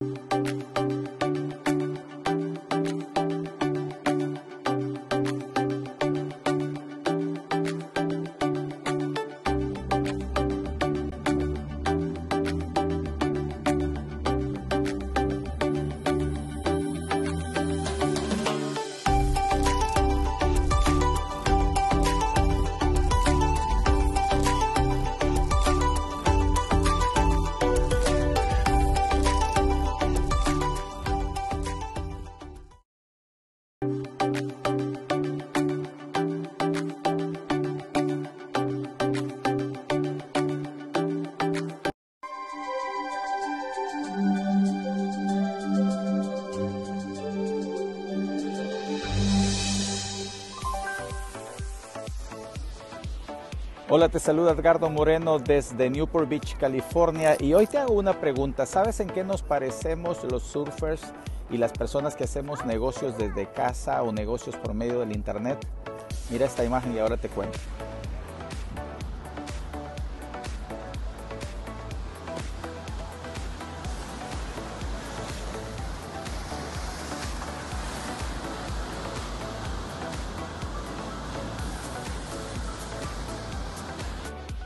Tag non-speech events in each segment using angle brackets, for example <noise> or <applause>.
you Hola, te saluda Edgardo Moreno desde Newport Beach, California. Y hoy te hago una pregunta. ¿Sabes en qué nos parecemos los surfers y las personas que hacemos negocios desde casa o negocios por medio del Internet? Mira esta imagen y ahora te cuento.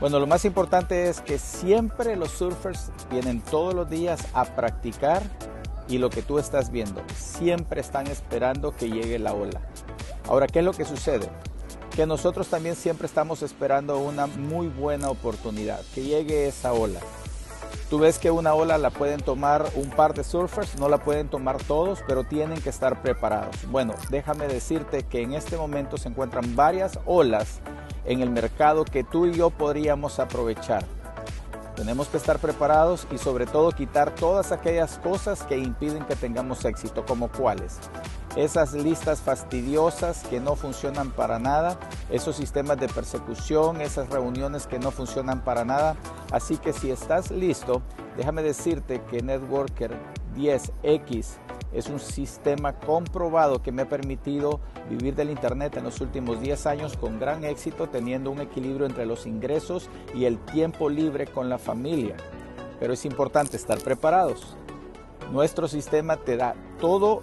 Bueno, lo más importante es que siempre los surfers vienen todos los días a practicar y lo que tú estás viendo, siempre están esperando que llegue la ola. Ahora, ¿qué es lo que sucede? Que nosotros también siempre estamos esperando una muy buena oportunidad, que llegue esa ola. Tú ves que una ola la pueden tomar un par de surfers, no la pueden tomar todos, pero tienen que estar preparados. Bueno, déjame decirte que en este momento se encuentran varias olas en el mercado que tú y yo podríamos aprovechar. Tenemos que estar preparados y sobre todo quitar todas aquellas cosas que impiden que tengamos éxito, como cuáles. Esas listas fastidiosas que no funcionan para nada, esos sistemas de persecución, esas reuniones que no funcionan para nada. Así que si estás listo, déjame decirte que Networker 10X es un sistema comprobado que me ha permitido vivir del Internet en los últimos 10 años con gran éxito, teniendo un equilibrio entre los ingresos y el tiempo libre con la familia. Pero es importante estar preparados. Nuestro sistema te da todo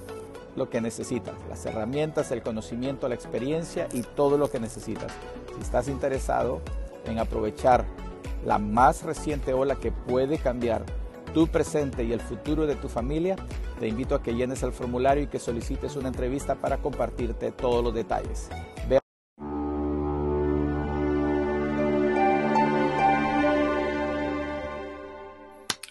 lo que necesitas, las herramientas, el conocimiento, la experiencia y todo lo que necesitas. Si estás interesado en aprovechar la más reciente ola que puede cambiar tu presente y el futuro de tu familia, te invito a que llenes el formulario y que solicites una entrevista para compartirte todos los detalles.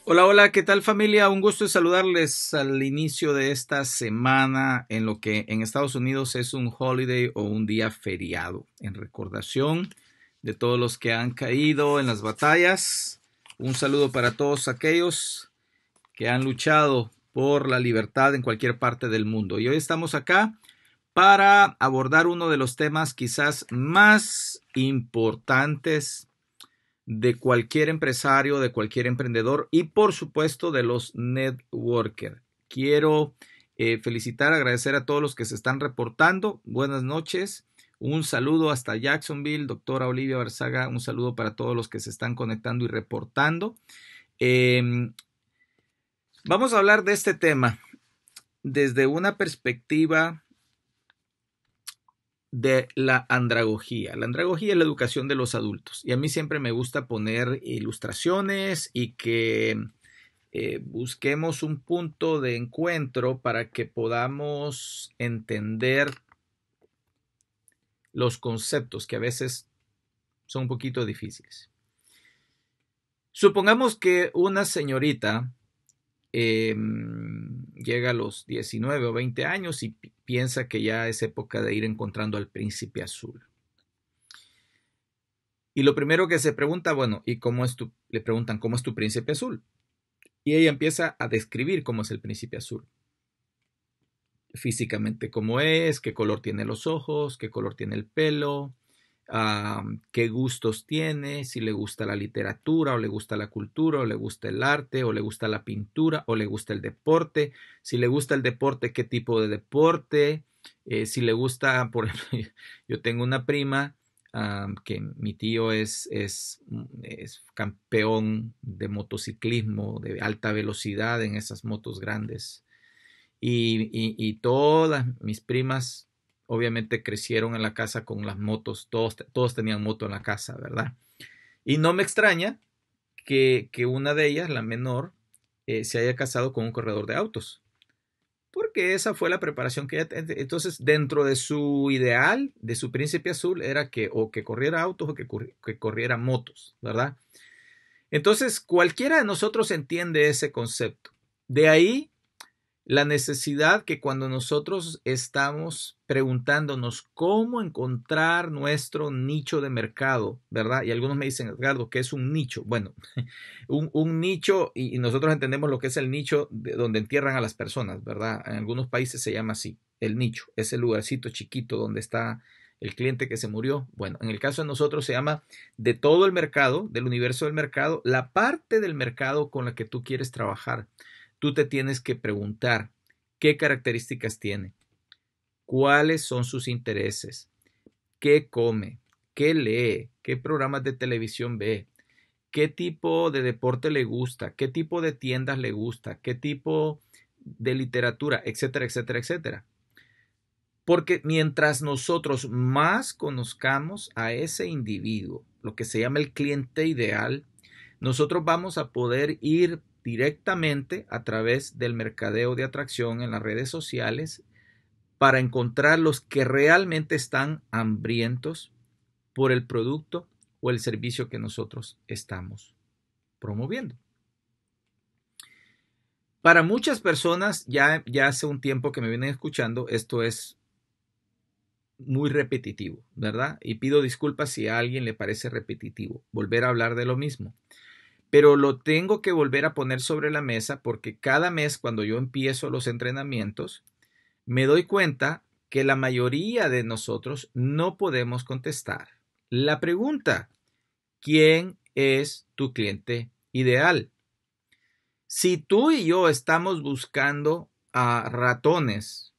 Hola, hola, ¿qué tal familia? Un gusto saludarles al inicio de esta semana en lo que en Estados Unidos es un holiday o un día feriado en recordación de todos los que han caído en las batallas un saludo para todos aquellos que han luchado por la libertad en cualquier parte del mundo. Y hoy estamos acá para abordar uno de los temas quizás más importantes de cualquier empresario, de cualquier emprendedor y por supuesto de los networker. Quiero eh, felicitar, agradecer a todos los que se están reportando. Buenas noches. Un saludo hasta Jacksonville, doctora Olivia Barzaga, un saludo para todos los que se están conectando y reportando. Em, vamos a hablar de este tema desde una perspectiva de la andragogía. La andragogía es la educación de los adultos y a mí siempre me gusta poner ilustraciones y que eh, busquemos un punto de encuentro para que podamos entender los conceptos que a veces son un poquito difíciles. Supongamos que una señorita em, llega a los 19 o 20 años y piensa que ya es época de ir encontrando al príncipe azul. Y lo primero que se pregunta, bueno, ¿y cómo es tu? Le preguntan, ¿cómo es tu príncipe azul? Y ella empieza a describir cómo es el príncipe azul físicamente cómo es, qué color tiene los ojos, qué color tiene el pelo, qué gustos tiene, si le gusta la literatura o le gusta la cultura o le gusta el arte o le gusta la pintura o le gusta el deporte, si le gusta el deporte, qué tipo de deporte, eh, si le gusta, por ejemplo, <laughs> yo tengo una prima que mi tío es, mm, es campeón de motociclismo de alta velocidad en esas motos grandes. Y, y, todas mis primas obviamente crecieron en la casa con las motos, todos, todos tenían moto en la casa, ¿verdad? Y no me extraña que, que una de ellas, la menor, eh, se haya casado con un corredor de autos, porque esa fue la preparación que ella tenía. Entonces, dentro de su ideal, de su príncipe azul, era que o que corriera autos o que, que corriera motos, ¿verdad? Entonces, cualquiera de nosotros entiende ese concepto. De ahí la necesidad que cuando nosotros estamos preguntándonos cómo encontrar nuestro nicho de mercado, ¿verdad? Y algunos me dicen, Edgardo, ¿qué es un nicho? Bueno, <laughs> un, un nicho, y, nosotros entendemos lo que es el nicho de donde entierran a las personas, ¿verdad? En algunos países se llama así, el nicho, ese lugarcito chiquito donde está el cliente que se murió. Bueno, en el caso de nosotros se llama de todo el mercado, del universo del mercado, la parte del mercado con la que tú quieres trabajar tú te tienes que preguntar qué características tiene, cuáles son sus intereses, qué come, qué lee, qué programas de televisión ve, qué tipo de deporte le gusta, qué tipo de tiendas le gusta, qué tipo de literatura, etcétera, etcétera, etcétera. Porque mientras nosotros más conozcamos a ese individuo, lo que se llama el cliente ideal, nosotros vamos a poder ir directamente a través del mercadeo de atracción en las redes sociales para encontrar los que realmente están hambrientos por el producto o el servicio que nosotros estamos promoviendo. Para muchas personas, ya, ya hace un tiempo que me vienen escuchando, esto es muy repetitivo, ¿verdad? Y pido disculpas si a alguien le parece repetitivo, volver a hablar de lo mismo pero lo tengo que volver a poner sobre la mesa porque cada mes cuando yo empiezo los entrenamientos, me doy cuenta que la mayoría de nosotros no podemos contestar la pregunta, ¿quién es tu cliente ideal? Si tú y yo estamos buscando a ratones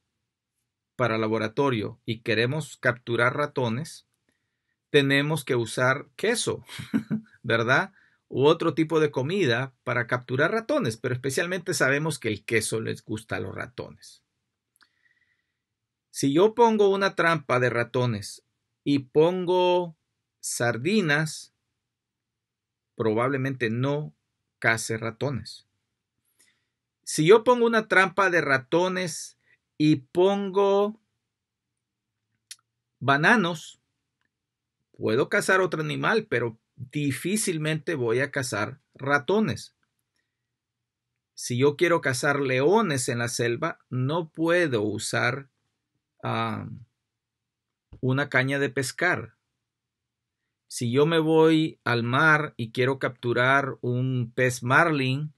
para laboratorio y queremos capturar ratones, tenemos que usar queso, <laughs> ¿verdad? u otro tipo de comida para capturar ratones, pero especialmente sabemos que el queso les gusta a los ratones. Si yo pongo una trampa de ratones y pongo sardinas, probablemente no case ratones. Si yo pongo una trampa de ratones y pongo bananos, puedo cazar otro animal, pero difícilmente voy a cazar ratones. Si yo quiero cazar leones en la selva, no puedo usar una caña de pescar. Si yo me voy al mar y quiero capturar un pez marlin,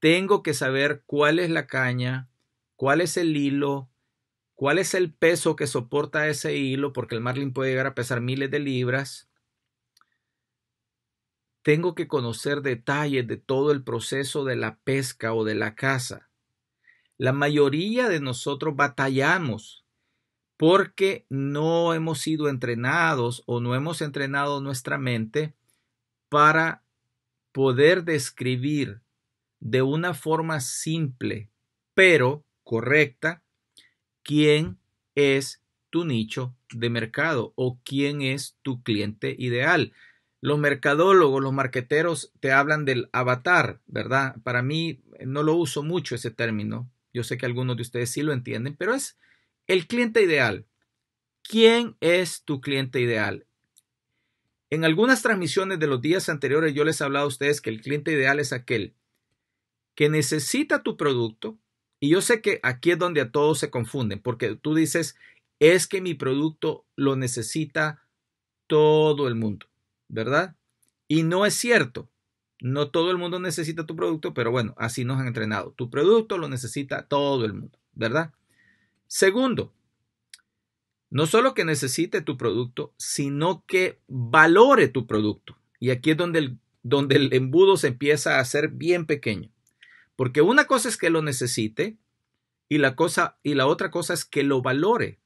tengo que saber cuál es la caña, cuál es el hilo, cuál es el peso que soporta ese hilo, porque el marlin puede llegar a pesar miles de libras tengo que conocer detalles de todo el proceso de la pesca o de la caza. La mayoría de nosotros batallamos porque no hemos sido entrenados o no hemos entrenado nuestra mente para poder describir de una forma simple pero correcta quién es tu nicho de mercado o quién es tu cliente ideal los mercadólogos, los marqueteros te hablan del avatar, ¿verdad? Para mí eh, no lo uso mucho ese término. Yo sé que algunos de ustedes sí lo entienden, pero es el cliente ideal. ¿Quién es tu cliente ideal? En algunas transmisiones de los días anteriores yo les he hablado a ustedes que el cliente ideal es aquel que necesita tu producto. Y yo sé que aquí es donde a todos se confunden, porque tú dices, es que mi producto lo necesita todo el mundo. ¿verdad? Y no es cierto. No todo el mundo necesita tu producto, pero bueno, así nos han entrenado. Tu producto lo necesita todo el mundo, ¿verdad? Segundo, no solo que necesite tu producto, sino que valore tu producto. Y aquí es donde el, donde el embudo se empieza a hacer bien pequeño. Porque una cosa es que lo necesite y la, cosa, y la otra cosa es que lo valore.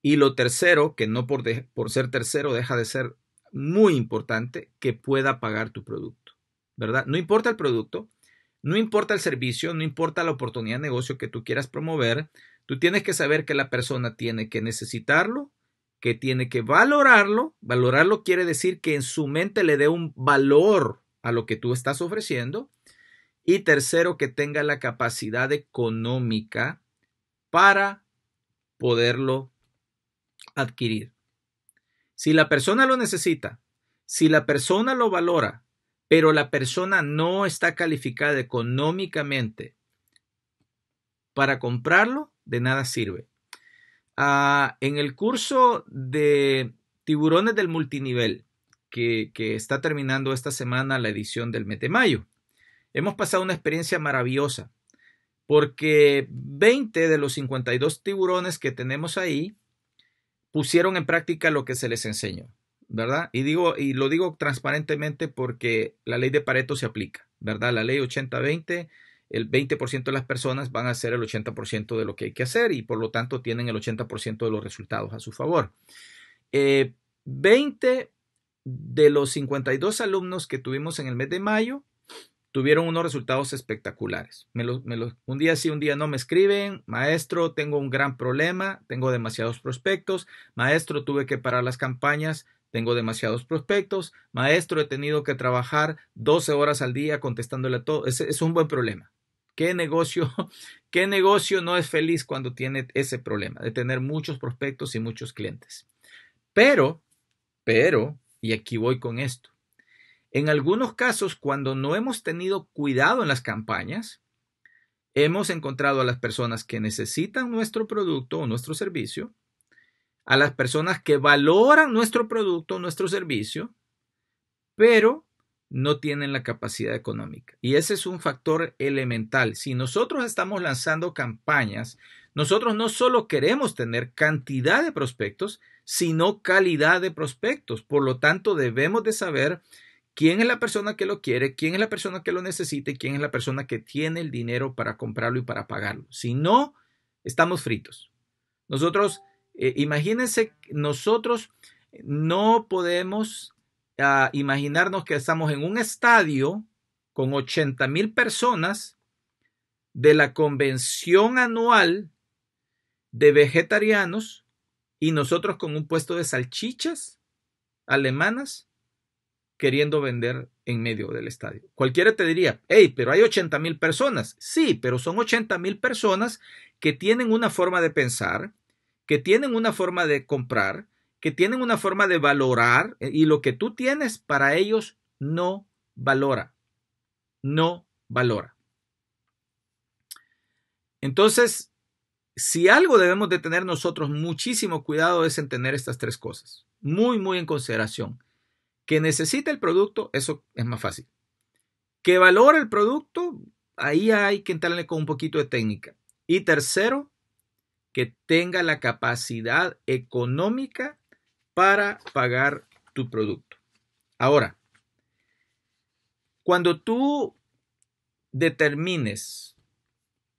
Y lo tercero, que no por, por ser tercero deja de ser muy importante que pueda pagar tu producto, ¿verdad? No importa el producto, no importa el servicio, no importa la oportunidad de negocio que tú quieras promover, tú tienes que saber que la persona tiene que necesitarlo, que tiene que valorarlo. Valorarlo quiere decir que en su mente le dé un valor a lo que tú estás ofreciendo. Y tercero, que tenga la capacidad económica para poderlo adquirir. Si la persona lo necesita, si la persona lo valora, pero la persona no está calificada económicamente para comprarlo, de nada sirve. Ah, en el curso de tiburones del multinivel, que, está terminando esta semana la edición del mes mayo, hemos pasado una experiencia maravillosa, porque 20 de los 52 tiburones que tenemos ahí pusieron en práctica lo que se les enseñó, ¿verdad? Y, digo, y lo digo transparentemente porque la ley de Pareto se aplica, ¿verdad? La ley 80-20, el 20% de las personas van a hacer el 80% de lo que hay que hacer y por lo tanto tienen el 80% de los resultados a su favor. 20 eh, de los 52 alumnos que tuvimos en el mes de mayo tuvieron unos resultados espectaculares. un día sí, un día no me escriben, maestro, tengo un gran problema, tengo demasiados prospectos, maestro, tuve que parar las campañas, tengo demasiados prospectos, maestro, he tenido que trabajar 12 horas al día contestándole a todo, es, es un buen problema. ¿Qué negocio, <laughs> ¿Qué negocio no es feliz cuando tiene ese problema de tener muchos prospectos y muchos clientes? Pero, pero, y aquí voy con esto, en algunos casos, cuando no hemos tenido cuidado en las campañas, hemos encontrado a las personas que necesitan nuestro producto o nuestro servicio, a las personas que valoran nuestro producto o nuestro servicio, pero no tienen la capacidad económica. Y ese es un factor elemental. Si nosotros estamos lanzando campañas, nosotros no solo queremos tener cantidad de prospectos, sino calidad de prospectos. Por lo tanto, debemos de saber quién es la persona que lo quiere, quién es la persona que lo necesita quién es la persona que tiene el dinero para comprarlo y para pagarlo. Si no, estamos fritos. Nosotros, eh, imagínense, nosotros no podemos ah, imaginarnos que estamos en un estadio con 80 mil personas de la convención anual de vegetarianos y nosotros con un puesto de salchichas alemanas queriendo vender en medio del estadio. Cualquiera te diría, hey, pero hay 80 mil personas. Sí, pero son 80 mil personas que tienen una forma de pensar, que tienen una forma de comprar, que tienen una forma de valorar eh, y lo que tú tienes para ellos no valora. No valora. Entonces, si algo debemos de tener nosotros muchísimo cuidado es en tener estas tres cosas, muy, muy en consideración. Que necesita el producto, eso es más fácil. Que valora el producto, ahí hay que entrarle con un poquito de técnica. Y tercero, que tenga la capacidad económica para pagar tu producto. Ahora, cuando tú determines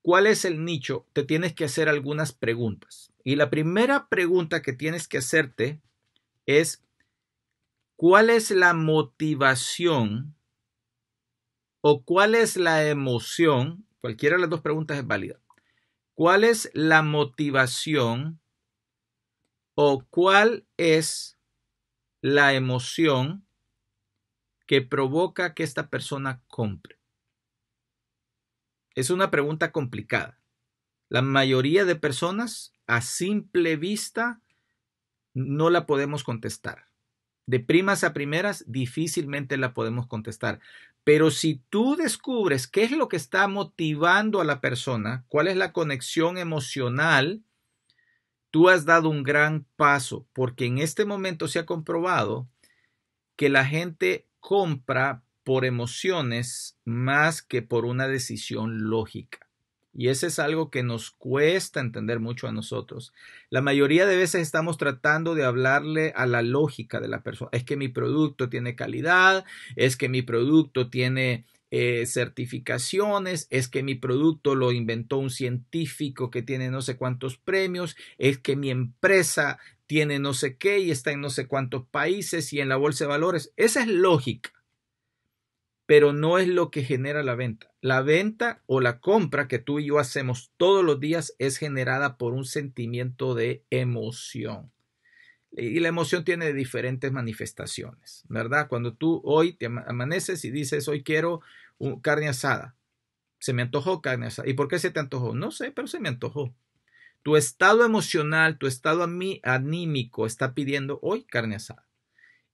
cuál es el nicho, te tienes que hacer algunas preguntas. Y la primera pregunta que tienes que hacerte es ¿Cuál es la motivación o cuál es la emoción? Cualquiera de las dos preguntas es válida. ¿Cuál es la motivación o cuál es la emoción que provoca que esta persona compre? Es una pregunta complicada. La mayoría de personas a simple vista no la podemos contestar de primas a primeras, difícilmente la podemos contestar. Pero si tú descubres qué es lo que está motivando a la persona, cuál es la conexión emocional, tú has dado un gran paso, porque en este momento se ha comprobado que la gente compra por emociones más que por una decisión lógica. Y ese es algo que nos cuesta entender mucho a nosotros. La mayoría de veces estamos tratando de hablarle a la lógica de la persona. Es que mi producto tiene calidad, es que mi producto tiene eh, certificaciones, es que mi producto lo inventó un científico que tiene no sé cuántos premios, es que mi empresa tiene no sé qué y está en no sé cuántos países y en la bolsa de valores. Esa es lógica pero no es lo que genera la venta. La venta o la compra que tú y yo hacemos todos los días es generada por un sentimiento de emoción. Y la emoción tiene diferentes manifestaciones, ¿verdad? Cuando tú hoy te amaneces y dices, hoy quiero carne asada. Se me antojó carne asada. ¿Y por qué se te antojó? No sé, pero se me antojó. Tu estado emocional, tu estado anímico está pidiendo hoy carne asada.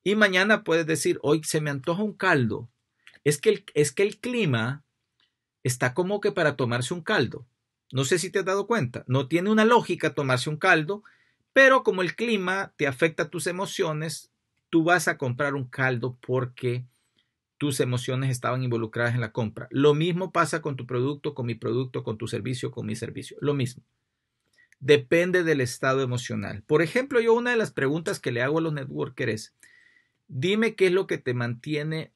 Y mañana puedes decir, hoy se me antoja un caldo es que, el, es que el clima está como que para tomarse un caldo. No sé si te has dado cuenta. No tiene una lógica tomarse un caldo, pero como el clima te afecta tus emociones, tú vas a comprar un caldo porque tus emociones estaban involucradas en la compra. Lo mismo pasa con tu producto, con mi producto, con tu servicio, con mi servicio. Lo mismo. Depende del estado emocional. Por ejemplo, yo una de las preguntas que le hago a los networkers es, dime qué es lo que te mantiene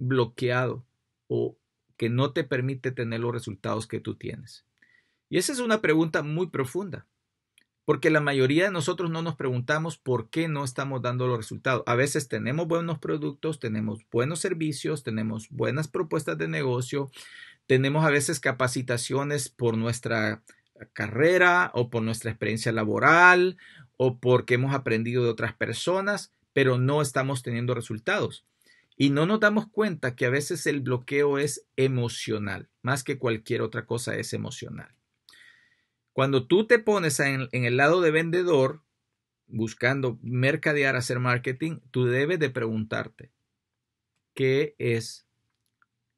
bloqueado o que no te permite tener los resultados que tú tienes? Y esa es una pregunta muy profunda, porque la mayoría de nosotros no nos preguntamos por qué no estamos dando los resultados. A veces tenemos buenos productos, tenemos buenos servicios, tenemos buenas propuestas de negocio, tenemos a veces capacitaciones por nuestra carrera o por nuestra experiencia laboral o porque hemos aprendido de otras personas, pero no estamos teniendo resultados. Y no nos damos cuenta que a veces el bloqueo es emocional, más que cualquier otra cosa es emocional. Cuando tú te pones en, el lado de vendedor, buscando mercadear, hacer marketing, tú debes de preguntarte, ¿qué es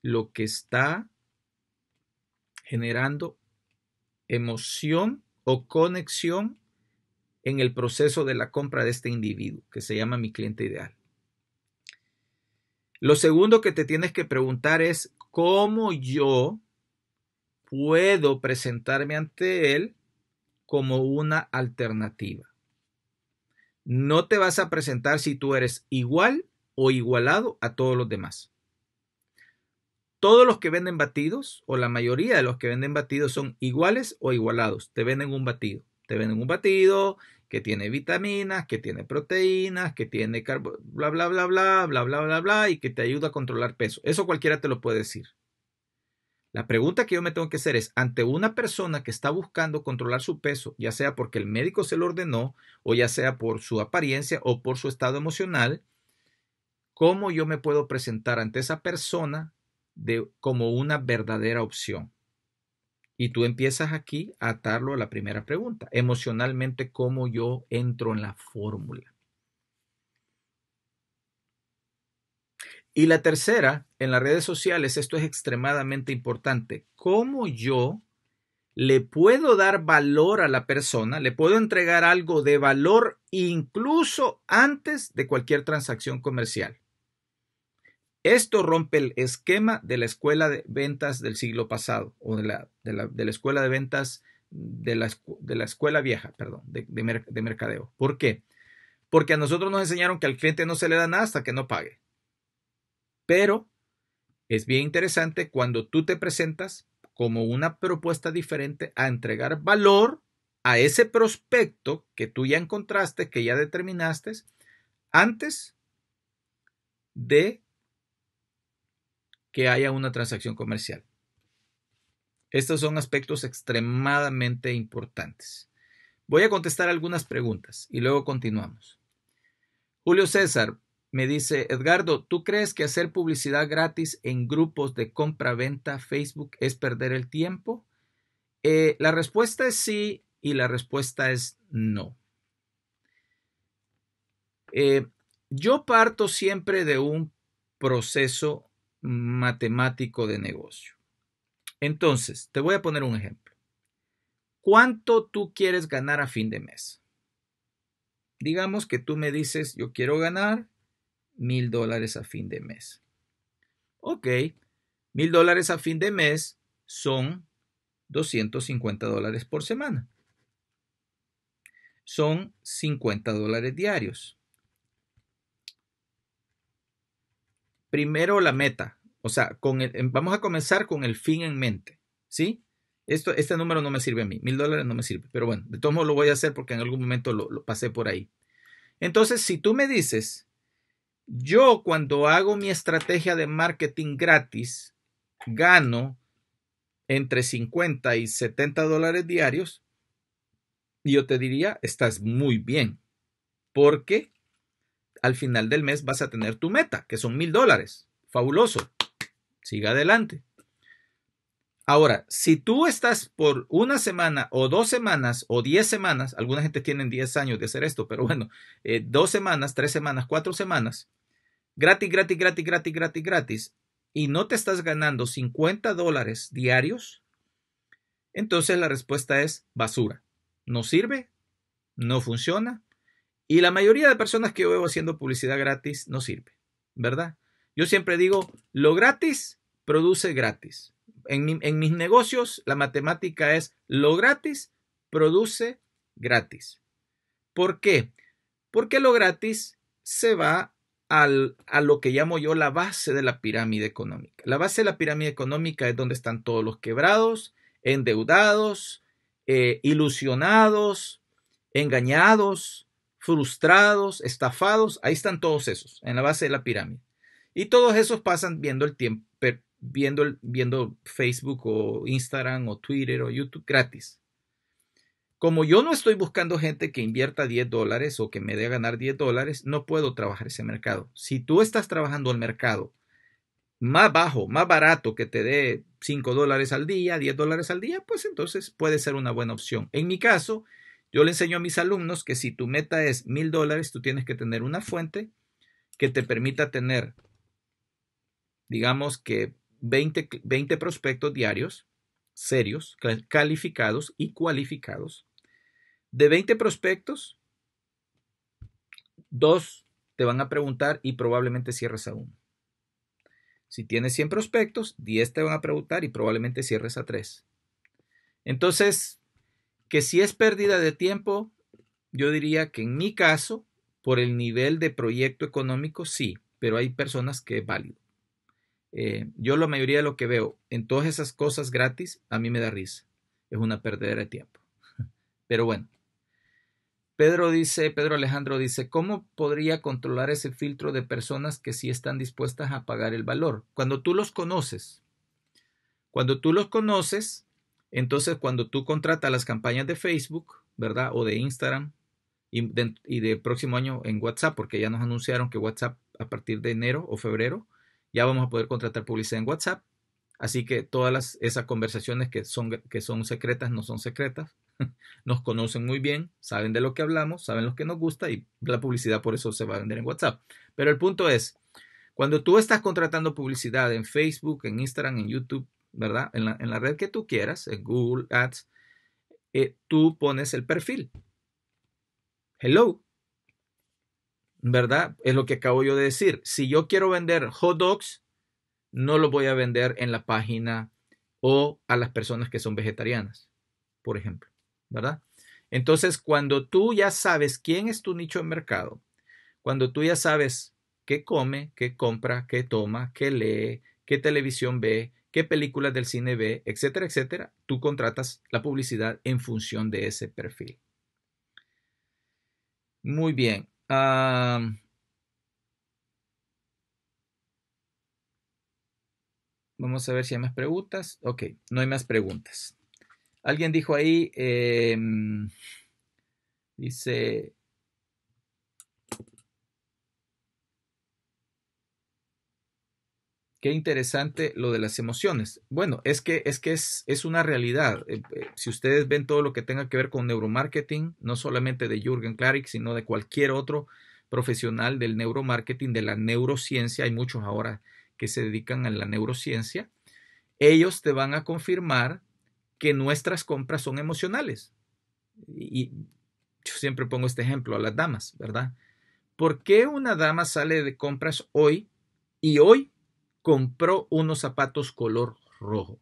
lo que está generando emoción o conexión en el proceso de la compra de este individuo que se llama mi cliente ideal. Lo segundo que te tienes que preguntar es cómo yo puedo presentarme ante Él como una alternativa. No te vas a presentar si tú eres igual o igualado a todos los demás. Todos los que venden batidos, o la mayoría de los que venden batidos, son iguales o igualados. Te venden un batido. Te venden un batido que tiene vitaminas, que tiene proteínas, que tiene carbo, bla, bla, bla, bla, bla, bla, bla, bla, y que te ayuda a controlar peso. Eso cualquiera te lo puede decir. La pregunta que yo me tengo que hacer es, ante una persona que está buscando controlar su peso, ya sea porque el médico se lo ordenó, o ya sea por su apariencia o por su estado emocional, ¿cómo yo me puedo presentar ante esa persona como una verdadera opción? Y tú empiezas aquí a atarlo a la primera pregunta. Emocionalmente, ¿cómo yo entro en la fórmula? Y la tercera, en las redes sociales, esto es extremadamente importante. ¿Cómo yo le puedo dar valor a la persona? ¿Le puedo entregar algo de valor incluso antes de cualquier transacción comercial? Esto rompe el esquema de la escuela de ventas del siglo pasado o de la, escuela de ventas de la, de la escuela vieja, perdón, de, de mercadeo. ¿Por qué? Porque a nosotros nos enseñaron que al cliente no se le da nada hasta que no pague. Pero es bien interesante cuando tú te presentas como una propuesta diferente a entregar valor a ese prospecto que tú ya encontraste, que ya determinaste, antes de que haya una transacción comercial. Estos son aspectos extremadamente importantes. Voy a contestar algunas preguntas y luego continuamos. Julio César me dice, Edgardo, ¿tú crees que hacer publicidad gratis en grupos de compra-venta Facebook es perder el tiempo? Eh, la respuesta es sí y la respuesta es no. Eh, yo parto siempre de un proceso matemático de negocio. Entonces, te voy a poner un ejemplo. ¿Cuánto tú quieres ganar a fin de mes? Digamos que tú me dices, yo quiero ganar mil dólares a fin de mes. Ok, mil dólares a fin de mes son 250 dólares por semana. Son 50 dólares diarios. primero la meta, o sea, con em, vamos a comenzar con el fin en mente, ¿sí? Esto, este número no me sirve a mí, mil dólares no me sirve, pero bueno, de todos modos lo voy a hacer porque en algún momento lo, lo pasé por ahí. Entonces, si tú me dices, yo cuando hago mi estrategia de marketing gratis, gano entre 50 y 70 dólares diarios, yo te diría, estás muy bien, porque al final del mes vas a tener tu meta, que son mil dólares. Fabuloso. Siga adelante. Ahora, si tú estás por una semana o dos semanas o diez semanas, alguna gente tiene diez años de hacer esto, pero bueno, eh, dos semanas, tres semanas, cuatro semanas, gratis, gratis, gratis, gratis, gratis, gratis, y no te estás ganando 50 dólares diarios, entonces la respuesta es basura. No sirve, no funciona, y la mayoría de personas que yo veo haciendo publicidad gratis no sirve, ¿verdad? Yo siempre digo, lo gratis produce gratis. En, mis negocios la matemática es, lo gratis produce gratis. ¿Por qué? Porque lo gratis se va a lo que llamo yo la base de la pirámide económica. La base de la pirámide económica es donde están todos los quebrados, endeudados, eh, ilusionados, engañados, frustrados, estafados, ahí están todos esos, en la base de la pirámide. Y todos esos pasan viendo el tiempo, viendo, viendo Facebook o Instagram o Twitter o YouTube gratis. Como yo no estoy buscando gente que invierta 10 dólares o que me dé a ganar 10 dólares, no puedo trabajar ese mercado. Si tú estás trabajando el mercado más bajo, más barato, que te dé 5 dólares al día, 10 dólares al día, pues entonces puede ser una buena opción. En mi caso, yo le enseño a mis alumnos que si tu meta es mil dólares, tú tienes que tener una fuente que te permita tener, digamos que 20, prospectos diarios, serios, calificados y cualificados. De 20 prospectos, dos te van a preguntar y probablemente cierres a uno. Si tienes 100 prospectos, 10 te van a preguntar y probablemente cierres a 3. Entonces, que si es pérdida de tiempo, yo diría que en mi caso, por el nivel de proyecto económico, sí, pero hay personas que es válido. Eh, yo la mayoría de lo que veo en todas esas cosas gratis, a mí me da risa. Es una pérdida de tiempo. <laughs> Pero bueno. Pedro dice, Pedro Alejandro dice, ¿cómo podría controlar ese filtro de personas que sí están dispuestas a pagar el valor? Cuando tú los conoces, cuando tú los conoces, entonces, cuando tú contratas las campañas de Facebook, ¿verdad? O de Instagram y del próximo año en WhatsApp, porque ya nos anunciaron que WhatsApp a partir de enero o febrero ya vamos a poder contratar publicidad en WhatsApp. Así que todas esas conversaciones que son, que son secretas no son secretas. <laughs> Nos conocen muy bien, saben de lo que hablamos, saben lo que nos gusta y la publicidad por eso se va a vender en WhatsApp. Pero el punto es, cuando tú estás contratando publicidad en Facebook, en Instagram, en YouTube, ¿verdad? En la, red que tú quieras, en Google Ads, eh, tú pones el perfil. Hello. ¿Verdad? Es lo que acabo yo de decir. Si yo quiero vender hot dogs, no lo voy a vender en la página o a las personas que son vegetarianas, por ejemplo. ¿Verdad? Entonces, cuando tú ya sabes quién es tu nicho de mercado, cuando tú ya sabes qué come, qué compra, qué toma, qué lee, qué televisión ve, qué películas del cine ve, etcétera, etcétera, tú contratas la publicidad en función de ese perfil. Muy bien. vamos a ver si hay más preguntas. Ok, no hay más preguntas. Alguien dijo ahí, em, dice, qué interesante lo de las emociones. Bueno, es que es, que es, una realidad. Eh, eh, si ustedes ven todo lo que tenga que ver con neuromarketing, no solamente de Jürgen Klarik, sino de cualquier otro profesional del neuromarketing, de la neurociencia, hay muchos ahora que se dedican a la neurociencia, ellos te van a confirmar que nuestras compras son emocionales. Y yo siempre pongo este ejemplo a las damas, ¿verdad? ¿Por qué una dama sale de compras hoy y hoy compró unos zapatos color rojo.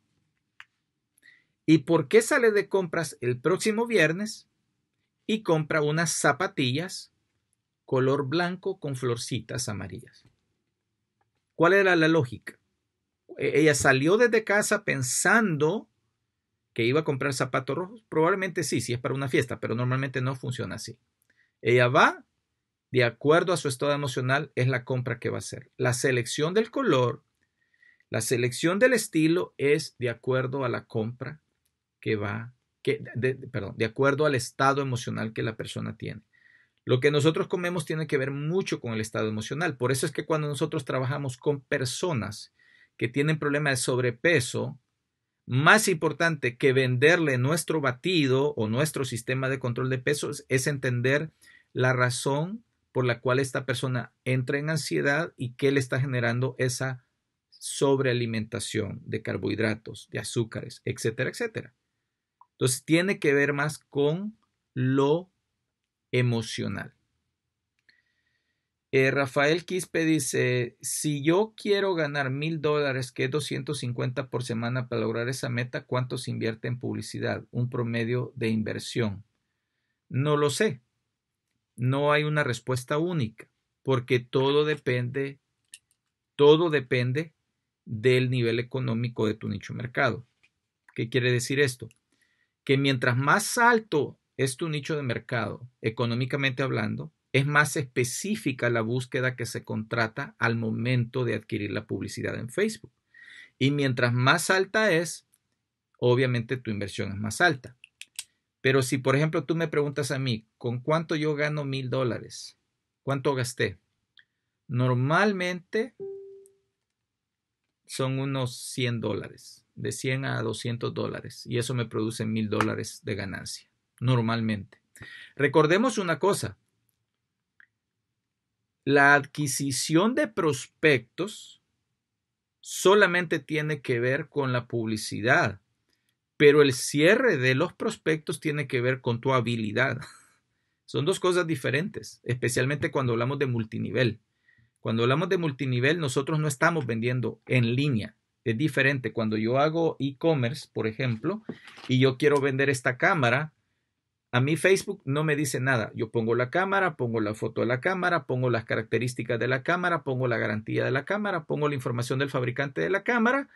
¿Y por qué sale de compras el próximo viernes y compra unas zapatillas color blanco con florcitas amarillas? ¿Cuál era la lógica? E, ella salió desde casa pensando que iba a comprar zapatos rojos. Probablemente sí, si es para una fiesta, pero normalmente no funciona así. Ella va, de acuerdo a su estado emocional, es la compra que va a hacer. La selección del color la selección del estilo es de acuerdo a la compra que va, que, de, perdón, de acuerdo al estado emocional que la persona tiene. Lo que nosotros comemos tiene que ver mucho con el estado emocional. Por eso es que cuando nosotros trabajamos con personas que tienen problemas de sobrepeso, más importante que venderle nuestro batido o nuestro sistema de control de pesos es entender la razón por la cual esta persona entra en ansiedad y qué le está generando esa sobrealimentación de carbohidratos, de azúcares, etcétera, etcétera. Entonces tiene que ver más con lo emocional. Eh, Rafael Quispe dice, si yo quiero ganar mil dólares, que es 250 por semana para lograr esa meta, ¿cuánto se invierte en publicidad? Un promedio de inversión. No lo sé. No hay una respuesta única, porque todo depende, todo depende del nivel económico de tu nicho de mercado. ¿Qué quiere decir esto? Que mientras más alto es tu nicho de mercado, económicamente hablando, es más específica la búsqueda que se contrata al momento de adquirir la publicidad en Facebook. Y mientras más alta es, obviamente tu inversión es más alta. Pero si, por ejemplo, tú me preguntas a mí, ¿con cuánto yo gano mil dólares? ¿Cuánto gasté? Normalmente son unos 100 dólares, de 100 a 200 dólares, y eso me produce 1000 dólares de ganancia, normalmente. Recordemos una cosa, la adquisición de prospectos solamente tiene que ver con la publicidad, pero el cierre de los prospectos tiene que ver con tu habilidad. <laughs> Son dos cosas diferentes, especialmente cuando hablamos de multinivel. Cuando hablamos de multinivel, nosotros no estamos vendiendo en línea. Es diferente. Cuando yo hago e-commerce, por ejemplo, y yo quiero vender esta cámara, a mí Facebook no me dice nada. Yo pongo la cámara, pongo la foto de la cámara, pongo las características de la cámara, pongo la garantía de la cámara, pongo la información del fabricante de la cámara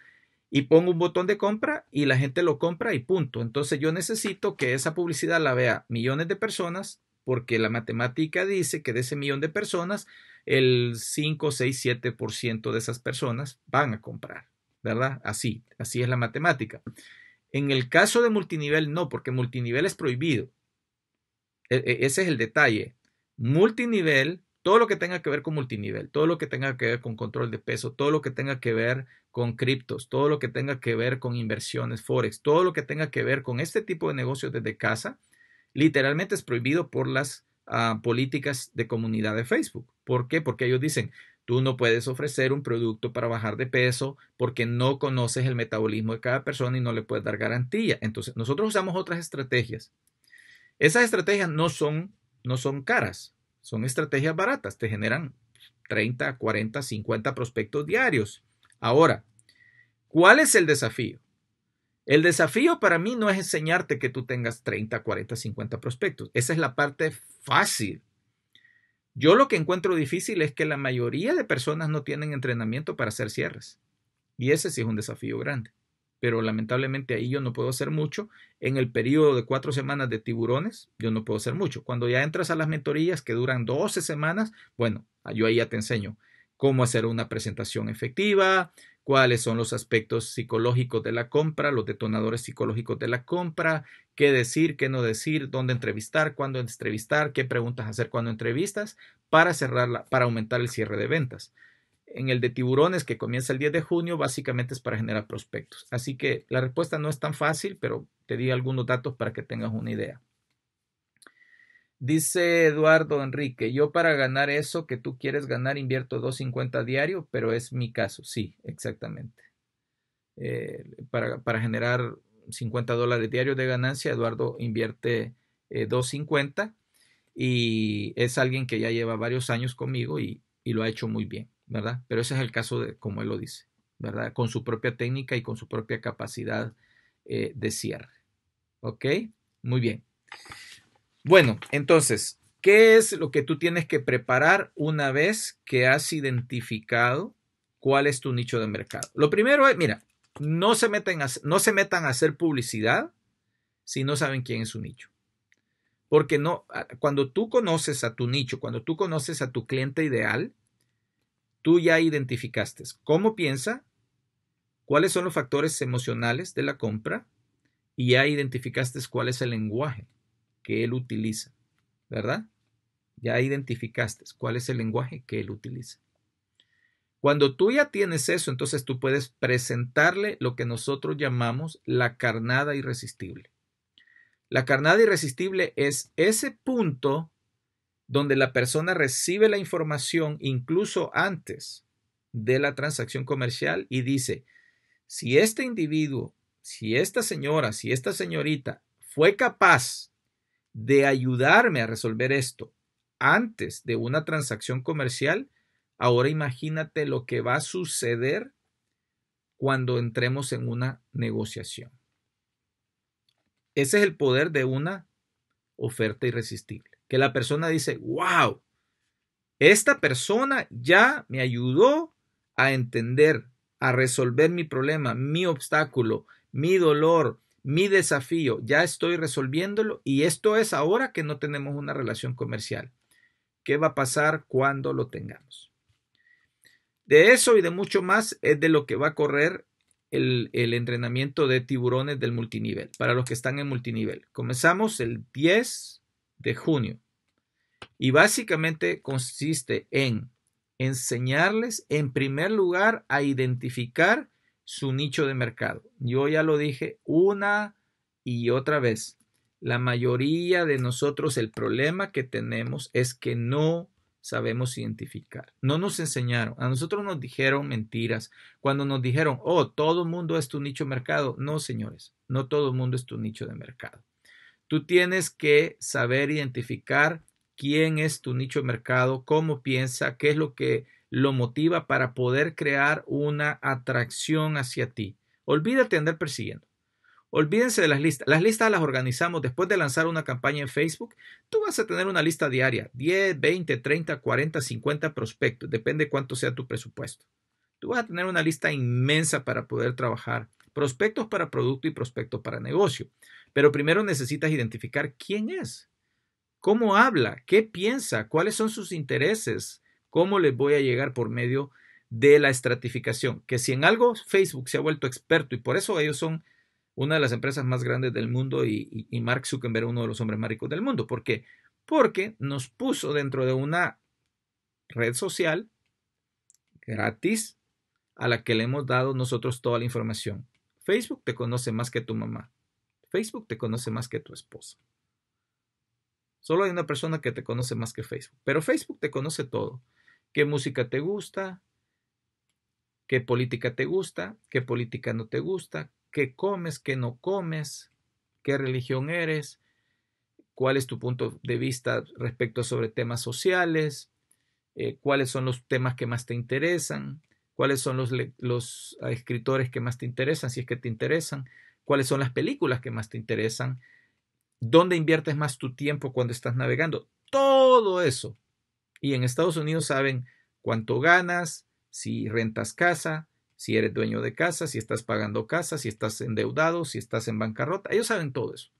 y pongo un botón de compra y la gente lo compra y punto. Entonces yo necesito que esa publicidad la vea millones de personas porque la matemática dice que de ese millón de personas, el 5, 6, 7% de esas personas van a comprar, ¿verdad? Así, así es la matemática. En el caso de multinivel, no, porque multinivel es prohibido. E, e, ese es el detalle. Multinivel, todo lo que tenga que ver con multinivel, todo lo que tenga que ver con control de peso, todo lo que tenga que ver con criptos, todo lo que tenga que ver con inversiones, forex, todo lo que tenga que ver con este tipo de negocios desde casa, literalmente es prohibido por las políticas de comunidad de Facebook. ¿Por qué? Porque ellos dicen, tú no puedes ofrecer un producto para bajar de peso porque no conoces el metabolismo de cada persona y no le puedes dar garantía. Entonces, nosotros usamos otras estrategias. Esas estrategias no son, no son caras, son estrategias baratas, te generan 30, 40, 50 prospectos diarios. Ahora, ¿cuál es el desafío? El desafío para mí no es enseñarte que tú tengas 30, 40, 50 prospectos. Esa es la parte fácil. Yo lo que encuentro difícil es que la mayoría de personas no tienen entrenamiento para hacer cierres. Y ese sí es un desafío grande. Pero lamentablemente ahí yo no puedo hacer mucho. En el periodo de cuatro semanas de tiburones, yo no puedo hacer mucho. Cuando ya entras a las mentorías que duran 12 semanas, bueno, yo ahí ya te enseño cómo hacer una presentación efectiva, cuáles son los aspectos psicológicos de la compra, los detonadores psicológicos de la compra, qué decir, qué no decir, dónde entrevistar, cuándo entrevistar, qué preguntas hacer cuando entrevistas, para cerrarla, para aumentar el cierre de ventas. En el de tiburones que comienza el 10 de junio, básicamente es para generar prospectos. Así que la respuesta no es tan fácil, pero te di algunos datos para que tengas una idea. Dice Eduardo Enrique, yo para ganar eso que tú quieres ganar invierto 2.50 diario, pero es mi caso, sí, exactamente. Eh, para, generar 50 dólares diarios de ganancia, Eduardo invierte 2.50 eh, y es alguien que ya lleva varios años conmigo y, lo ha hecho muy bien, ¿verdad? Pero ese es el caso de como él lo dice, ¿verdad? Con su propia técnica y con su propia capacidad eh, de cierre. ¿Ok? Muy bien. Bueno, entonces, ¿qué es lo que tú tienes que preparar una vez que has identificado cuál es tu nicho de mercado? Lo primero es, mira, no se, no se metan a hacer publicidad si no saben quién es su nicho. Porque no, cuando tú conoces a tu nicho, cuando tú conoces a tu cliente ideal, tú ya identificaste cómo piensa, cuáles son los factores emocionales de la compra y ya identificaste cuál es el lenguaje que él utiliza, ¿verdad? Ya identificaste cuál es el lenguaje que él utiliza. Cuando tú ya tienes eso, entonces tú puedes presentarle lo que nosotros llamamos la carnada irresistible. La carnada irresistible es ese punto donde la persona recibe la información incluso antes de la transacción comercial y dice, si este individuo, si esta señora, si esta señorita fue capaz de ayudarme a resolver esto antes de una transacción comercial, ahora imagínate lo que va a suceder cuando entremos en una negociación. Ese es el poder de una oferta irresistible. Que la persona dice, wow, esta persona ya me ayudó a entender, a resolver mi problema, mi obstáculo, mi dolor, mi desafío, ya estoy resolviéndolo y esto es ahora que no tenemos una relación comercial. ¿Qué va a pasar cuando lo tengamos? De eso y de mucho más es de lo que va a correr el, entrenamiento de tiburones del multinivel, para los que están en multinivel. Comenzamos el 10 de junio y básicamente consiste en enseñarles en primer lugar a identificar su nicho de mercado. Yo ya lo dije una y otra vez. La mayoría de nosotros el problema que tenemos es que no sabemos identificar. No nos enseñaron. A nosotros nos dijeron mentiras. Cuando nos dijeron, oh, todo el mundo es tu nicho de mercado. No, señores, no todo el mundo es tu nicho de mercado. Tú tienes que saber identificar quién es tu nicho de mercado, cómo piensa, qué es lo que lo motiva para poder crear una atracción hacia ti. Olvídate de andar persiguiendo. Olvídense de las listas. Las listas las organizamos después de lanzar una campaña en Facebook. Tú vas a tener una lista diaria, 10, 20, 30, 40, 50 prospectos, depende cuánto sea tu presupuesto. Tú vas a tener una lista inmensa para poder trabajar. Prospectos para producto y prospectos para negocio. Pero primero necesitas identificar quién es, cómo habla, qué piensa, cuáles son sus intereses, ¿Cómo les voy a llegar por medio de la estratificación? Que si en algo Facebook se ha vuelto experto y por eso ellos son una de las empresas más grandes del mundo y, Mark Zuckerberg uno de los hombres más ricos del mundo. ¿Por qué? Porque nos puso dentro de una red social gratis a la que le hemos dado nosotros toda la información. Facebook te conoce más que tu mamá. Facebook te conoce más que tu esposa. Solo hay una persona que te conoce más que Facebook, pero Facebook te conoce todo qué música te gusta, qué política te gusta, qué política no te gusta, qué comes, qué no comes, qué religión eres, cuál es tu punto de vista respecto sobre temas sociales, eh, cuáles son los temas que más te interesan, cuáles son los, los, ah, escritores que más te interesan, si es que te interesan, cuáles son las películas que más te interesan, dónde inviertes más tu tiempo cuando estás navegando. Todo eso y en Estados Unidos saben cuánto ganas, si rentas casa, si eres dueño de casa, si estás pagando casa, si estás endeudado, si estás en bancarrota. Ellos saben todo eso.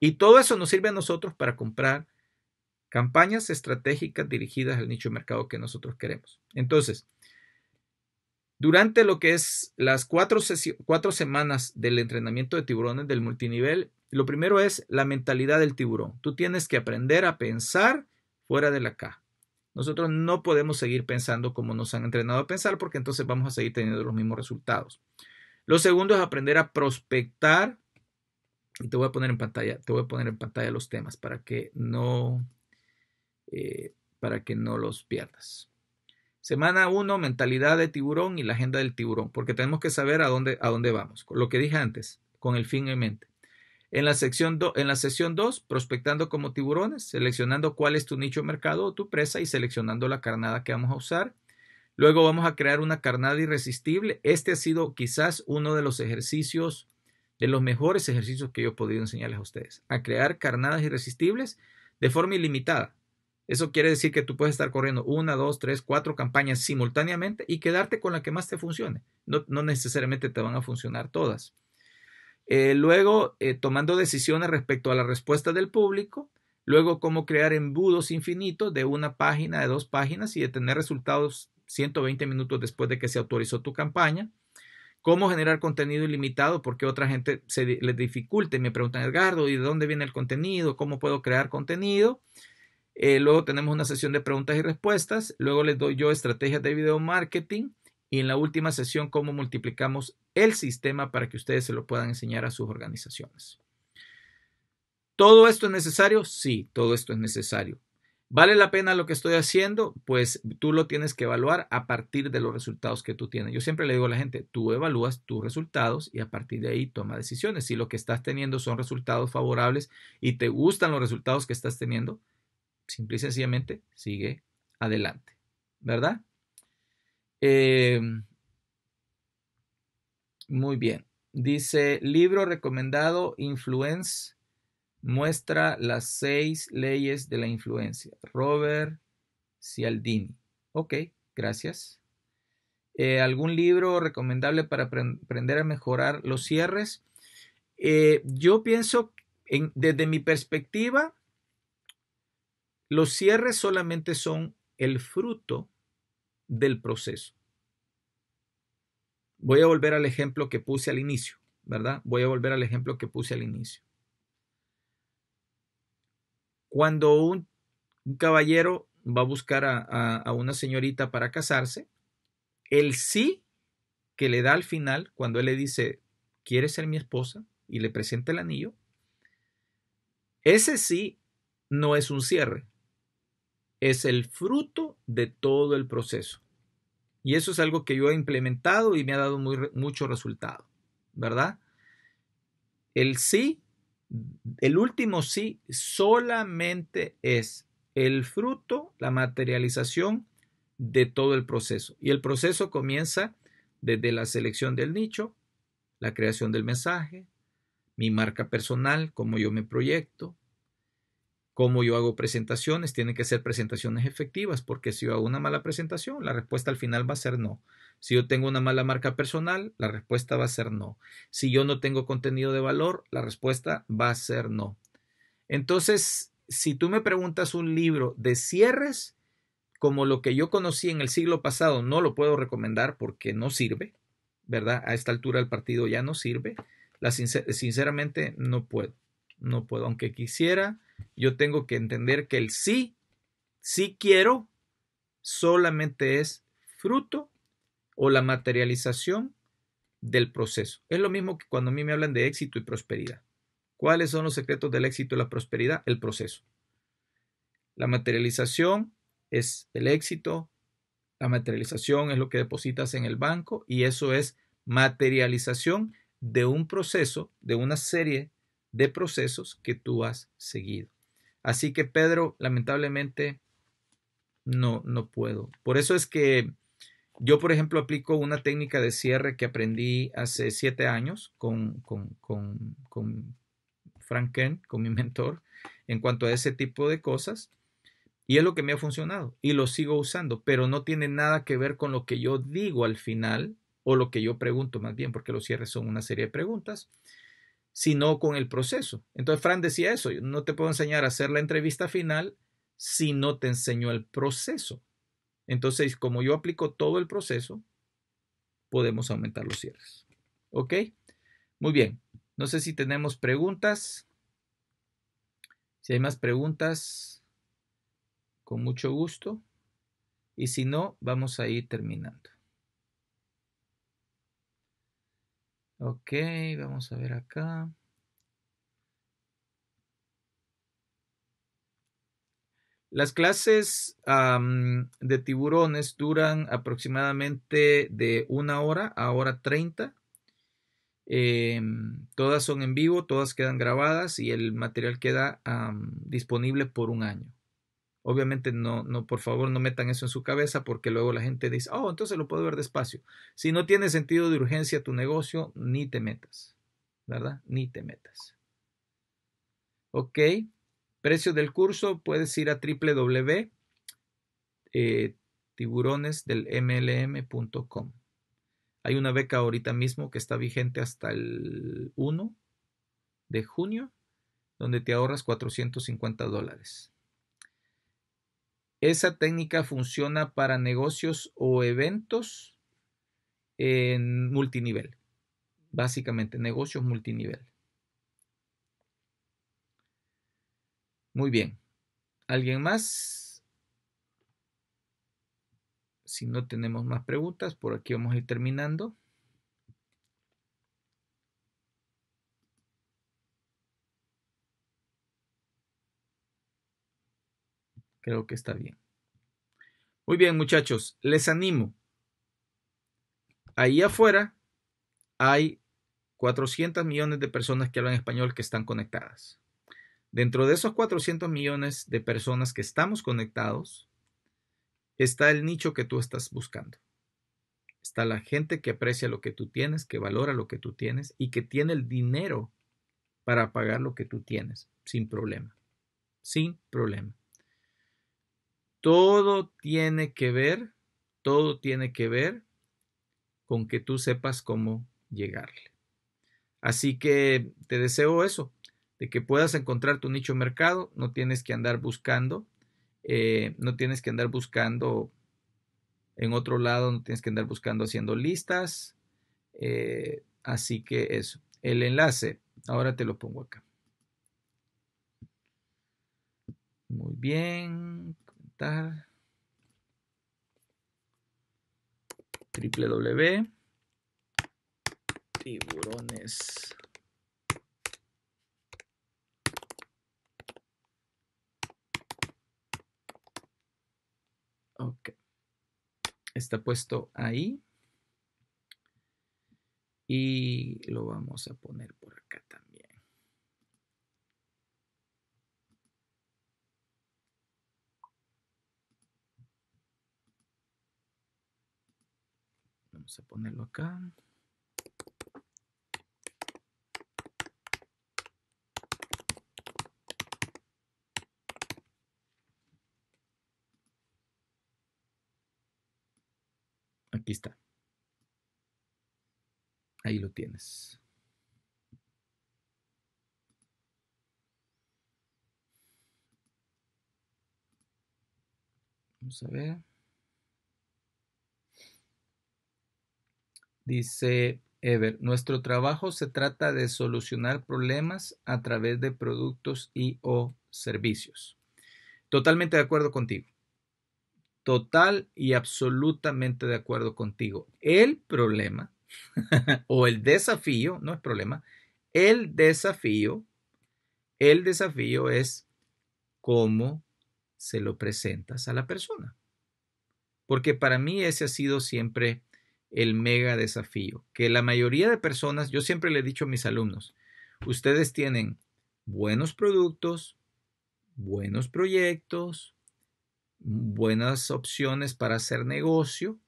Y todo eso nos sirve a nosotros para comprar campañas estratégicas dirigidas al nicho de mercado que nosotros queremos. Entonces, durante lo que es las cuatro, cuatro semanas del entrenamiento de tiburones del multinivel, lo primero es la mentalidad del tiburón. Tú tienes que aprender a pensar fuera de la K. Nosotros no podemos seguir pensando como nos han entrenado a pensar porque entonces vamos a seguir teniendo los mismos resultados. Lo segundo es aprender a prospectar. Y te voy a poner en pantalla, te voy a poner en pantalla los temas para que no, eh, para que no los pierdas. Semana 1, mentalidad de tiburón y la agenda del tiburón, porque tenemos que saber a dónde, a dónde vamos. Lo que dije antes, con el fin en mente. En la, sección en la sesión 2, prospectando como tiburones, seleccionando cuál es tu nicho de mercado o tu presa y seleccionando la carnada que vamos a usar. Luego vamos a crear una carnada irresistible. Este ha sido quizás uno de los ejercicios, de los mejores ejercicios que yo he podido enseñarles a ustedes. A crear carnadas irresistibles de forma ilimitada. Eso quiere decir que tú puedes estar corriendo una, dos, tres, cuatro campañas simultáneamente y quedarte con la que más te funcione. no necesariamente te van a funcionar todas. Eh, luego, eh, tomando decisiones respecto a la respuesta del público. Luego, cómo crear embudos infinitos de una página, de dos páginas y de tener resultados 120 minutos después de que se autorizó tu campaña. Cómo generar contenido ilimitado, porque otra gente se le dificulta y me preguntan, Edgardo, ¿y de dónde viene el contenido? ¿Cómo puedo crear contenido? Eh, luego tenemos una sesión de preguntas y respuestas. Luego les doy yo estrategias de video marketing y en la última sesión cómo multiplicamos el sistema para que ustedes se lo puedan enseñar a sus organizaciones. ¿Todo esto es necesario? Sí, todo esto es necesario. ¿Vale la pena lo que estoy haciendo? Pues tú lo tienes que evaluar a partir de los resultados que tú tienes. Yo siempre le digo a la gente, tú evalúas tus resultados y a partir de ahí toma decisiones. Si lo que estás teniendo son resultados favorables y te gustan los resultados que estás teniendo, simple y sencillamente sigue adelante, ¿verdad? Eh, muy bien. Dice, libro recomendado, Influence, muestra las seis leyes de la influencia. Robert Cialdini. Ok, gracias. Eh, ¿Algún libro recomendable para aprender a mejorar los cierres? Eh, yo pienso, desde mi perspectiva, los cierres solamente son el fruto del proceso. Voy a volver al ejemplo que puse al inicio, ¿verdad? Voy a volver al ejemplo que puse al inicio. Cuando un, caballero va a buscar a, a una señorita para casarse, el sí que le da al final, cuando él le dice, ¿quieres ser mi esposa? y le presenta el anillo, ese sí no es un cierre, es el fruto de todo el proceso. Y eso es algo que yo he implementado y me ha dado mucho resultado, ¿verdad? El sí, el último sí, solamente es el fruto, la materialización de todo el proceso. Y el proceso comienza desde la selección del nicho, la creación del mensaje, mi marca personal, cómo yo me proyecto, cómo yo hago presentaciones, tienen que ser presentaciones efectivas, porque si yo hago una mala presentación, la respuesta al final va a ser no. Si yo tengo una mala marca personal, la respuesta va a ser no. Si yo no tengo contenido de valor, la respuesta va a ser no. Entonces, si tú me preguntas un libro de cierres, como lo que yo conocí en el siglo pasado, no lo puedo recomendar porque no sirve, ¿verdad? A esta altura el partido ya no sirve. sinceramente no puedo, no puedo, aunque quisiera yo tengo que entender que el sí, sí quiero, solamente es fruto o la materialización del proceso. Es lo mismo que cuando a mí me hablan de éxito y prosperidad. ¿Cuáles son los secretos del éxito y la prosperidad? El proceso. La materialización es el éxito, la materialización es lo que depositas en el banco y eso es materialización de un proceso, de una serie de procesos que tú has seguido. Así que Pedro, lamentablemente, no, no puedo. Por eso es que yo, por ejemplo, aplico una técnica de cierre que aprendí hace siete años con, con, con, Frank Kern, con mi <laughs> mentor, en cuanto a ese tipo de cosas. Y es lo que me ha funcionado y lo sigo usando, pero no tiene nada que ver con lo que yo digo al final o lo que yo pregunto más bien, porque los cierres son una serie de preguntas sino con el proceso. Entonces, Fran decía eso, yo no te puedo enseñar a hacer la entrevista final si no te enseño el proceso. Entonces, como yo aplico todo el proceso, podemos aumentar los cierres. ¿Ok? Muy bien. No sé si tenemos preguntas. Si hay más preguntas, con mucho gusto. Y si no, vamos a ir terminando. Ok, vamos a ver acá. Las clases de tiburones duran aproximadamente de una hora a hora treinta. Em, todas son en vivo, todas quedan grabadas y el material queda disponible por un año. Obviamente no, no, por favor no metan eso en su cabeza porque luego la gente dice, oh, entonces lo puedo ver despacio. Si no tiene sentido de urgencia tu negocio, ni te metas, ¿verdad? Ni te metas. Ok, precio del curso, puedes ir a www. Eh, Hay una beca ahorita mismo que está vigente hasta el 1 de junio, donde te ahorras 450 dólares. Esa técnica funciona para negocios o eventos en multinivel, básicamente, negocios multinivel. Muy bien. ¿Alguien más? Si no tenemos más preguntas, por aquí vamos a ir terminando. Creo que está bien. Muy bien, muchachos, les animo. Ahí afuera hay 400 millones de personas que hablan español que están conectadas. Dentro de esos 400 millones de personas que estamos conectados, está el nicho que tú estás buscando. Está la gente que aprecia lo que tú tienes, que valora lo que tú tienes y que tiene el dinero para pagar lo que tú tienes, sin problema. Sin problema. Todo tiene que ver, todo tiene que ver con que tú sepas cómo llegarle. Así que te deseo eso, de que puedas encontrar tu nicho mercado, no tienes que andar buscando, eh, no tienes que andar buscando en otro lado, no tienes que andar buscando haciendo listas. Eh, así que eso, el enlace, ahora te lo pongo acá. Muy bien, triple www tiburones ok está puesto ahí y lo vamos a poner Aquí está. Ahí lo tienes. Vamos a ver. Dice Ever, nuestro trabajo se trata de solucionar problemas a través de productos y o servicios. Totalmente de acuerdo contigo. Total y absolutamente de acuerdo contigo. El problema <laughs> o el desafío, no es problema, el desafío, el desafío es cómo se lo presentas a la persona. Porque para mí ese ha sido siempre el mega desafío, que la mayoría de personas, yo siempre le he dicho a mis alumnos, ustedes tienen buenos productos, buenos proyectos, buenas opciones para hacer negocio,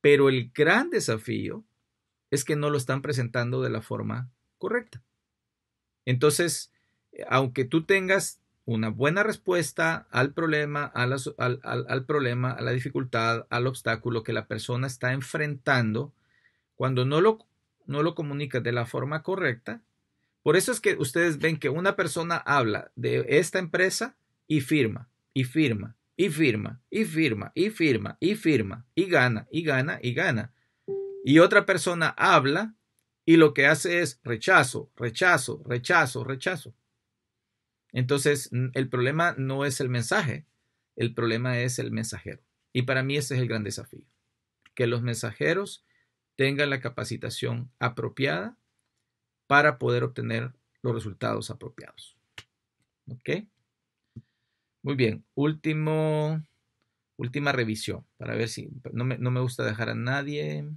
pero el gran desafío es que no lo están presentando de la forma correcta. Entonces, eh, aunque tú tengas una buena respuesta al problema, a la, al, problema, a la dificultad, al obstáculo que la persona está enfrentando, cuando no lo, no lo de la forma correcta. Por eso es que ustedes ven que una persona habla de esta empresa y firma, y firma, y firma, y firma, y firma, y firma, y gana, y gana, y gana. Y otra persona habla y lo que hace es rechazo, rechazo, rechazo, rechazo. Entonces, el problema no es el mensaje, el problema es el mensajero. Y para mí ese es el gran desafío, que los mensajeros tengan la capacitación apropiada para poder obtener los resultados apropiados. ¿Ok? Muy bien, última revisión, para ver si no me gusta dejar a nadie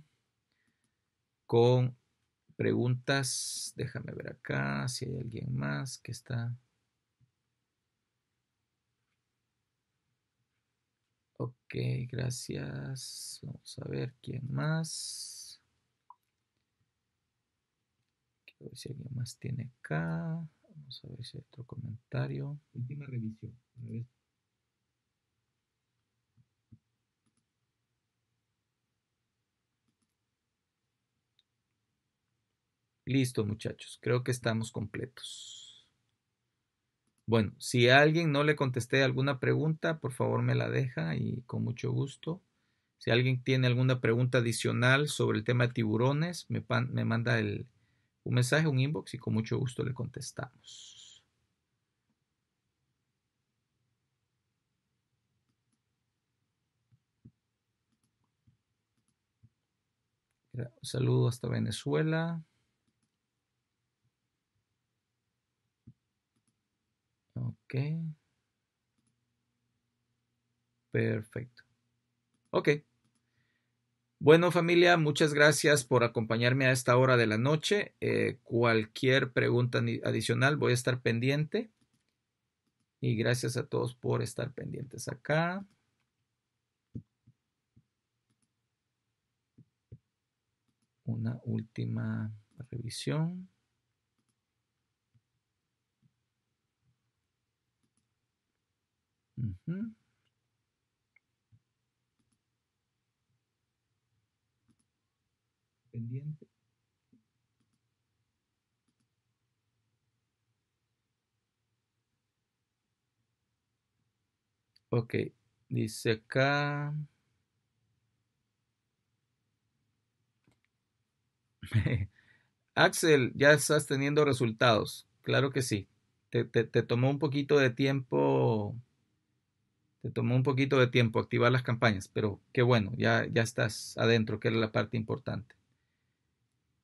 con preguntas. Déjame ver acá si hay alguien más que está. Ok, gracias. Vamos a ver quién más. Quiero ver si alguien más tiene acá. Vamos a ver si hay otro comentario. Última revisión. Listo, muchachos. Creo que estamos completos. Bueno, si a alguien no le contesté alguna pregunta, por favor me la deja y con mucho gusto. Si alguien tiene alguna pregunta adicional sobre el tema de tiburones, me, me manda el, un mensaje, un inbox y con mucho gusto le contestamos. Un saludo hasta Venezuela. Ok. Perfecto. Ok. Bueno familia, muchas gracias por acompañarme a esta hora de la noche. Eh, cualquier pregunta adicional voy a estar pendiente. Y gracias a todos por estar pendientes acá. Una última revisión. Ok, dice acá. <laughs> Axel, ya estás teniendo resultados. Claro que sí. te tomó un poquito de tiempo te tomó un poquito de tiempo activar las campañas, pero qué bueno, ya, ya estás adentro, que era la parte importante.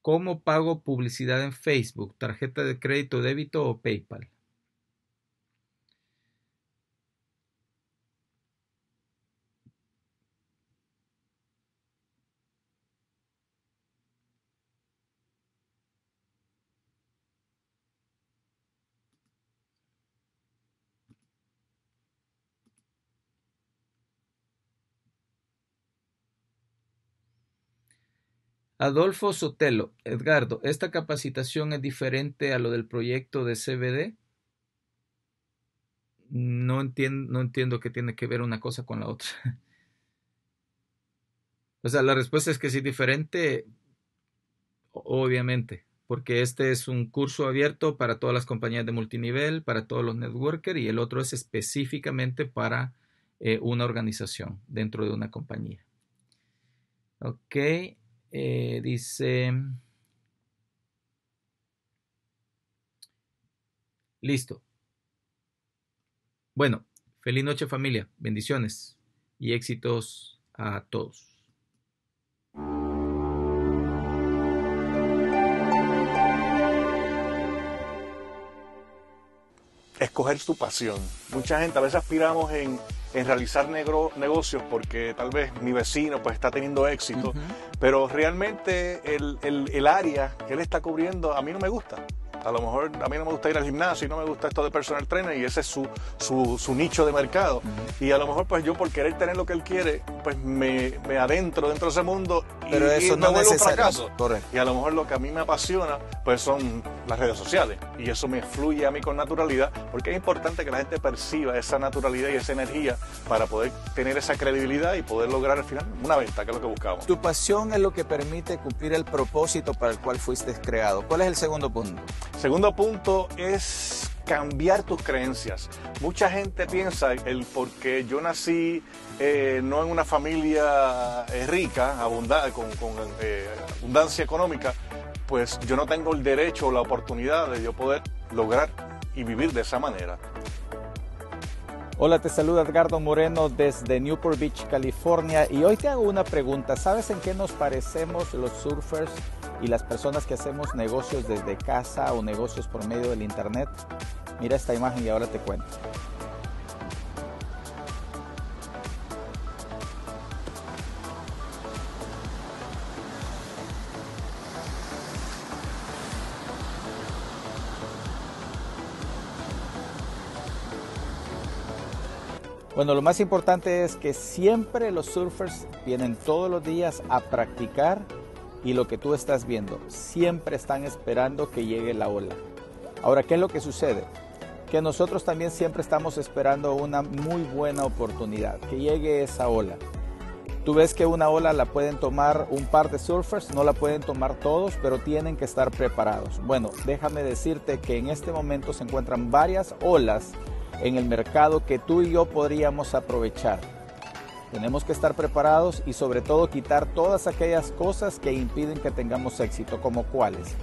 ¿Cómo pago publicidad en Facebook? ¿Tarjeta de crédito, débito o PayPal? Adolfo Sotelo, Edgardo, ¿esta capacitación es diferente a lo del proyecto de CBD? No entiendo, no entiendo qué tiene que ver una cosa con la otra. <laughs> O sea, la respuesta es que sí, diferente, obviamente, porque este es un curso abierto para todas las compañías de multinivel, para todos los networkers, y el otro es específicamente para eh, una organización dentro de una compañía. Ok. Eh, dice... Listo. Bueno, feliz noche familia, bendiciones y éxitos a todos. escoger su pasión. Mucha gente, a veces aspiramos en, realizar negocios porque tal vez mi vecino pues está teniendo éxito, pero realmente el, el área que él está cubriendo a mí no me gusta. A lo mejor a mí no me gusta ir al gimnasio y no me gusta esto de personal trainer y ese es su, nicho de mercado. Y a lo mejor pues yo por querer tener lo que él quiere, pues me, adentro dentro de ese mundo Pero y, eso no me un fracaso. Y a lo mejor lo que a mí me apasiona pues son las redes sociales y eso me fluye a mí con naturalidad porque es importante que la gente perciba esa naturalidad y esa energía para poder tener esa credibilidad y poder lograr al final una venta que es lo que buscamos. Tu pasión es lo que permite cumplir el propósito para el cual fuiste creado. ¿Cuál es el segundo punto? Segundo punto es cambiar tus creencias. Mucha gente piensa el porque yo nací eh, no en una familia eh, rica, con, eh, abundancia económica, pues yo no tengo el derecho o la oportunidad de yo poder lograr y vivir de esa manera. Hola, te saluda Edgardo Moreno desde Newport Beach, California, y hoy te hago una pregunta. ¿Sabes en qué nos parecemos los surfers y las personas que hacemos negocios desde casa o negocios por medio del Internet. Mira esta imagen y ahora te cuento. Bueno, lo más importante es que siempre los surfers vienen todos los días a practicar y lo que tú estás viendo. Siempre están esperando que llegue la ola. Ahora, ¿qué es lo que sucede? Que nosotros también siempre estamos esperando una muy buena oportunidad, que llegue esa ola. Tú ves que una ola la pueden tomar un par de surfers, no la pueden tomar todos, pero tienen que estar preparados. Bueno, déjame decirte que en este momento se encuentran varias olas en el mercado que tú y yo podríamos aprovechar. Tenemos que estar preparados y sobre todo quitar todas aquellas cosas que impiden que tengamos éxito, como cuáles.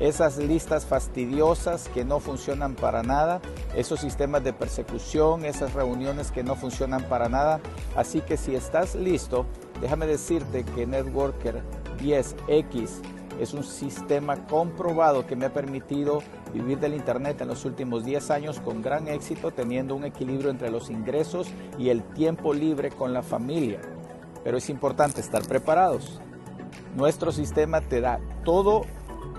Esas listas fastidiosas que no funcionan para nada, esos sistemas de persecución, esas reuniones que no funcionan para nada. Así que si estás listo, déjame decirte que Networker 10X es un sistema comprobado que me ha permitido vivir del Internet en los últimos 10 años con gran éxito, teniendo un equilibrio entre los ingresos y el tiempo libre con la familia. Pero es importante estar preparados. Nuestro sistema te da todo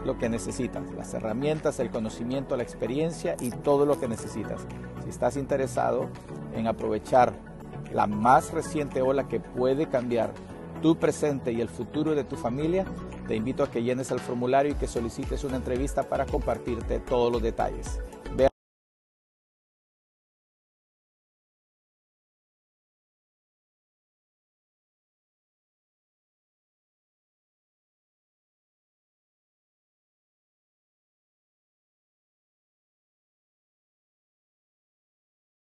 lo que necesitas, las herramientas, el conocimiento, la experiencia y todo lo que necesitas. Si estás interesado en aprovechar la más reciente ola que puede cambiar tu presente y el futuro de tu familia, te invito a que llenes el formulario y que solicites una entrevista para compartirte todos los detalles.